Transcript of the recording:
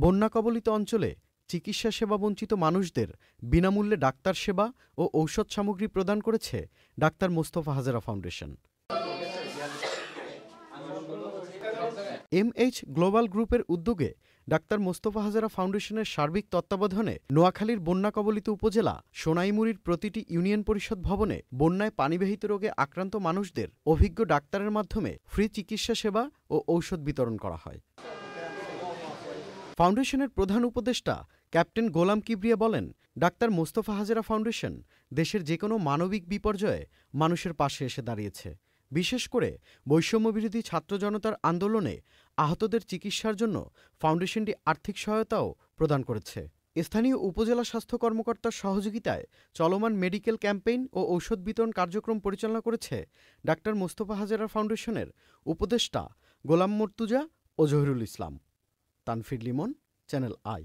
বন্যা কবলিত অঞ্চলে চিকিৎসা সেবা বঞ্চিত মানুষদের বিনামূল্যে ডাক্তার সেবা ও ঔষধ সামগ্রী প্রদান করেছে ডাক্তার মোস্তফা হাজারা ফাউন্ডেশন এমএইচ গ্লোবাল গ্রুপের উদ্যোগে ডাক্তার মোস্তফা হাজারা ফাউন্ডেশনের সার্বিক তত্ত্বাবধানে নোয়াখালীর বন্যা কবলিত উপজেলা সোনাইমুড়ির প্রতিটি ইউনিয়ন পরিষদ ভবনে বন্যায় পানিবাহিত রোগে আক্রান্ত মানুষদের অভিজ্ঞ ডাক্তারের মাধ্যমে ফ্রি চিকিৎসা সেবা ও ঔষধ বিতরণ করা হয় ফাউন্ডেশনের প্রধান উপদেষ্টা ক্যাপ্টেন গোলাম কিবরিয়া বলেন ডাক্তার মোস্তফা হাজেরা ফাউন্ডেশন দেশের যে কোনো মানবিক বিপর্যয়ে মানুষের পাশে এসে দাঁড়িয়েছে বিশেষ করে বৈষম্যবিরোধী ছাত্র জনতার আন্দোলনে আহতদের চিকিৎসার জন্য ফাউন্ডেশনটি আর্থিক সহায়তাও প্রদান করেছে স্থানীয় উপজেলা স্বাস্থ্য কর্মকর্তার সহযোগিতায় চলমান মেডিকেল ক্যাম্পেইন ও ঔষধ বিতরণ কার্যক্রম পরিচালনা করেছে ডাক্তার মোস্তফা হাজেরা ফাউন্ডেশনের উপদেষ্টা গোলাম মর্তুজা ও জহিরুল ইসলাম তানফির লিমন চ্যানেল আই